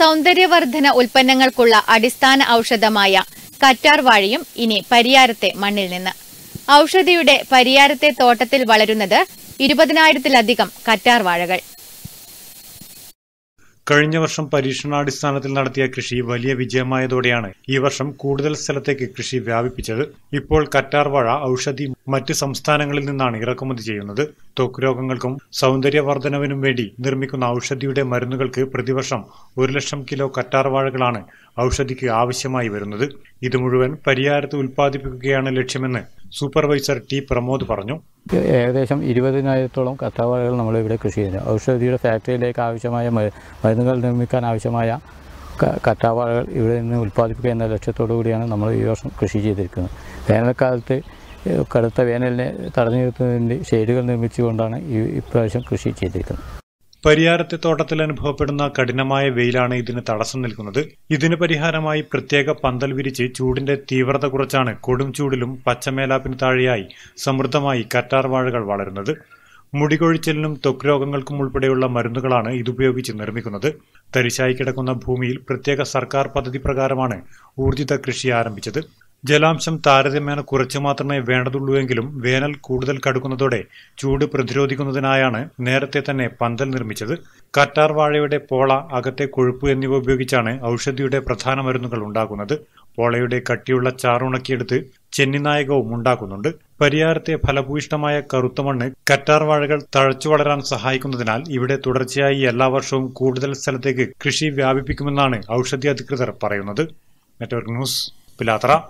സൗന്ദര്യവർദ്ധന ഉൽപ്പന്നങ്ങൾക്കുള്ള അടിസ്ഥാന ഔഷധമായ കറ്റാർ വാഴയും ഇനി പരിയാരത്തെ മണ്ണിൽ നിന്ന് ഔഷധിയുടെ പരിയാരത്തെ തോട്ടത്തിൽ വളരുന്നത് ഇരുപതിനായിരത്തിലധികം കറ്റാർ വാഴകൾ കഴിഞ്ഞ വർഷം പരീക്ഷണാടിസ്ഥാനത്തിൽ നടത്തിയ കൃഷി വലിയ വിജയമായതോടെയാണ് ഈ വർഷം കൂടുതൽ സ്ഥലത്തേക്ക് കൃഷി വ്യാപിപ്പിച്ചത് ഇപ്പോൾ കറ്റാർവാഴ ഔഷധി മറ്റ് സംസ്ഥാനങ്ങളിൽ നിന്നാണ് ഇറക്കുമതി ചെയ്യുന്നത് ത്വക്ക് രോഗങ്ങൾക്കും സൗന്ദര്യവർദ്ധനവിനും വേണ്ടി നിർമ്മിക്കുന്ന ഔഷധിയുടെ മരുന്നുകൾക്ക് പ്രതിവർഷം ഒരു ലക്ഷം കിലോ കറ്റാർവാഴകളാണ് ഔഷധിക്ക് ആവശ്യമായി വരുന്നത് ഇത് മുഴുവൻ പരിയാരത്ത് ഉൽപ്പാദിപ്പിക്കുകയാണ് ലക്ഷ്യമെന്ന് സൂപ്പർവൈസർ ടി പ്രമോദ് പറഞ്ഞു ഏകദേശം ഇരുപതിനായിരത്തോളം കത്താവാഴകൾ നമ്മളിവിടെ കൃഷി ചെയ്യുന്നു ഔഷധിയുടെ ഫാക്ടറിയിലേക്ക് ആവശ്യമായ മരുന്നുകൾ നിർമ്മിക്കാൻ ആവശ്യമായ കത്താവാഴകൾ ഇവിടെ നിന്ന് ഉൽപ്പാദിപ്പിക്കുക എന്ന ലക്ഷ്യത്തോടു കൂടിയാണ് നമ്മൾ ഈ വർഷം കൃഷി ചെയ്തിരിക്കുന്നത് വേനൽക്കാലത്ത് കടുത്ത വേനലിനെ തടഞ്ഞു നിർത്തുന്നതിൻ്റെ ഷെയ്ഡുകൾ നിർമ്മിച്ചുകൊണ്ടാണ് ഈ ഇപ്രാവശ്യം കൃഷി ചെയ്തിരിക്കുന്നത് പരിയാരത്തെ തോട്ടത്തിൽ അനുഭവപ്പെടുന്ന കഠിനമായ വെയിലാണ് ഇതിന് തടസ്സം നിൽക്കുന്നത് ഇതിന് പരിഹാരമായി പ്രത്യേക പന്തൽ വിരിച്ച് ചൂടിന്റെ തീവ്രത കുറച്ചാണ് കൊടും ചൂടിലും പച്ചമേലാപ്പിന് താഴെയായി സമൃദ്ധമായി കറ്റാർ വാഴകൾ വളരുന്നത് മുടികൊഴിച്ചിലിനും തൊക്ക് രോഗങ്ങൾക്കും ഉൾപ്പെടെയുള്ള മരുന്നുകളാണ് ഇതുപയോഗിച്ച് നിർമ്മിക്കുന്നത് തരിശായി കിടക്കുന്ന ഭൂമിയിൽ പ്രത്യേക സർക്കാർ പദ്ധതി പ്രകാരമാണ് ഊർജിത കൃഷി ആരംഭിച്ചത് ജലാംശം താരതമ്യേന കുറച്ചു മാത്രമേ വേണ്ടതുള്ളൂവെങ്കിലും വേനൽ കൂടുതൽ കടുക്കുന്നതോടെ ചൂട് പ്രതിരോധിക്കുന്നതിനായാണ് നേരത്തെ തന്നെ പന്തൽ നിർമ്മിച്ചത് കറ്റാർ വാഴയുടെ പോള അകത്തെ കൊഴുപ്പ് എന്നിവ ഉപയോഗിച്ചാണ് ഔഷധിയുടെ പ്രധാന മരുന്നുകൾ ഉണ്ടാക്കുന്നത് പോളയുടെ കട്ടിയുള്ള ചാറുണക്കിയെടുത്ത് ചെന്നിനായകവും ഉണ്ടാക്കുന്നുണ്ട് പരിയാരത്തെ ഫലഭൂയിഷ്ടമായ കറുത്ത മണ്ണ് കറ്റാർ വാഴകൾ തഴച്ചു വളരാൻ സഹായിക്കുന്നതിനാൽ ഇവിടെ തുടർച്ചയായി എല്ലാ വർഷവും കൂടുതൽ സ്ഥലത്തേക്ക് കൃഷി വ്യാപിപ്പിക്കുമെന്നാണ് ഔഷധി അധികൃതർ പറയുന്നത് നെറ്റ്വർക്ക് ന്യൂസ് പിലാത്ര